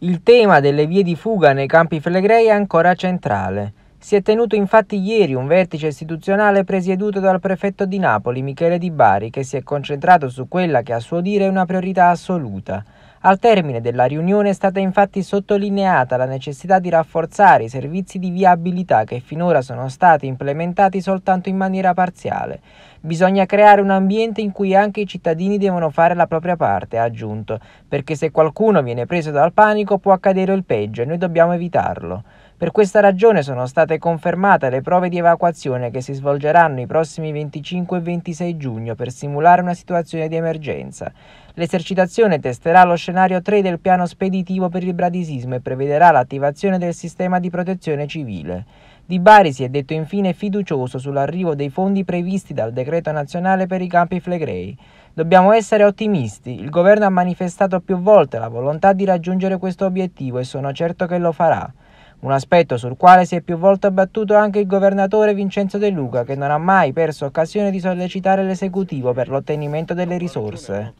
Il tema delle vie di fuga nei campi flegrei è ancora centrale. Si è tenuto infatti ieri un vertice istituzionale presieduto dal prefetto di Napoli Michele Di Bari che si è concentrato su quella che a suo dire è una priorità assoluta, al termine della riunione è stata infatti sottolineata la necessità di rafforzare i servizi di viabilità che finora sono stati implementati soltanto in maniera parziale. Bisogna creare un ambiente in cui anche i cittadini devono fare la propria parte, ha aggiunto, perché se qualcuno viene preso dal panico può accadere il peggio e noi dobbiamo evitarlo. Per questa ragione sono state confermate le prove di evacuazione che si svolgeranno i prossimi 25 e 26 giugno per simulare una situazione di emergenza. L'esercitazione testerà lo scenario 3 del piano speditivo per il bradisismo e prevederà l'attivazione del sistema di protezione civile. Di Bari si è detto infine fiducioso sull'arrivo dei fondi previsti dal decreto nazionale per i campi flegrei. Dobbiamo essere ottimisti, il governo ha manifestato più volte la volontà di raggiungere questo obiettivo e sono certo che lo farà un aspetto sul quale si è più volte battuto anche il governatore Vincenzo De Luca, che non ha mai perso occasione di sollecitare l'esecutivo per l'ottenimento delle risorse.